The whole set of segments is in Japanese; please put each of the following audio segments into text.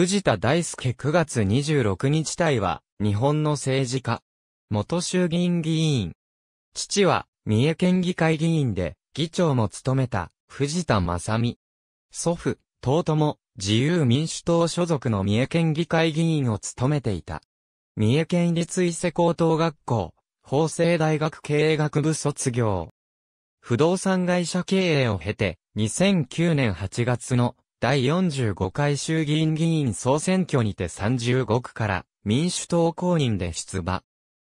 藤田大輔9月26日隊は、日本の政治家。元衆議院議員。父は、三重県議会議員で、議長も務めた、藤田正美。祖父、遠友、自由民主党所属の三重県議会議員を務めていた。三重県立伊勢高等学校、法政大学経営学部卒業。不動産会社経営を経て、2009年8月の第45回衆議院議員総選挙にて35区から民主党公認で出馬。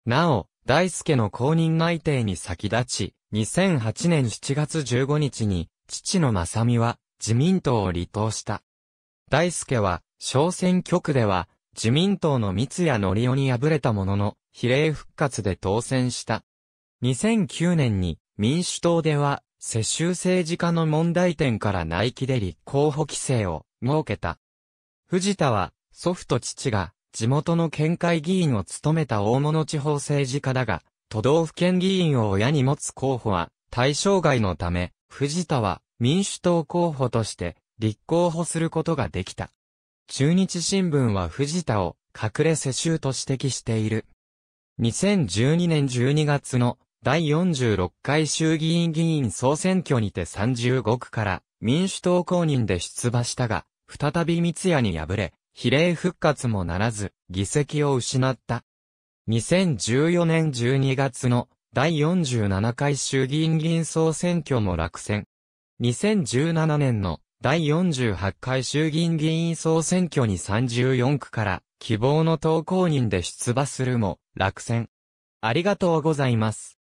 なお、大輔の公認内定に先立ち、2008年7月15日に、父の正美は自民党を離党した。大輔は、小選挙区では、自民党の三谷則夫に敗れたものの、比例復活で当選した。2009年に民主党では世襲政治家の問題点から内気で立候補規制を設けた。藤田は、祖父と父が、地元の県会議員を務めた大物地方政治家だが、都道府県議員を親に持つ候補は、対象外のため、藤田は民主党候補として立候補することができた。中日新聞は藤田を隠れ世襲と指摘している。2012年12月の第46回衆議院議員総選挙にて35区から民主党公認で出馬したが、再び三谷に敗れ、比例復活もならず、議席を失った。2014年12月の第47回衆議院議員総選挙も落選。2017年の第48回衆議院議員総選挙に34区から希望の党公認で出馬するも落選。ありがとうございます。